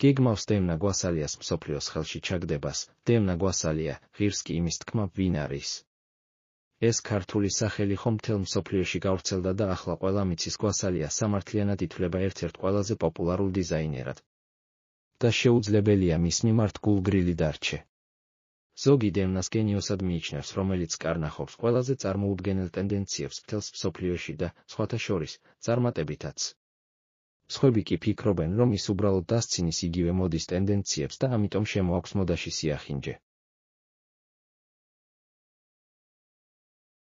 გეგმავს დემნა გვასალიას მსოფლიოს ხელში ჩაგდებას დემნა გვასალია ღირს კი იმის თქმა ვინ არის ეს ქართული სახელი ხომ თელ მსოფლიოში გავრცელდა და ახლა ყველა მიცის გვასალია სამართლიანად ითვლება ერთ-ერთ ყველაზე პოპულარულ დიზაინერად და შეუძლებელია მის მიმართ გულგრილი დარჩე ზოგი დემნას გენიოსად მიიჩნევს რომელიც კარნახობს ყველაზე წარმოუდგენელ ტენდენციებს მთელს მსოფლიოში და სხვათა შორის წარმატებითაც სხვები კი ფიქრობენ, რომ ის უბრალოდ დასცინის იგივე მოდის ტენდენციებს და ამიტომ შემოაქვს მოდაში სიახინჯე.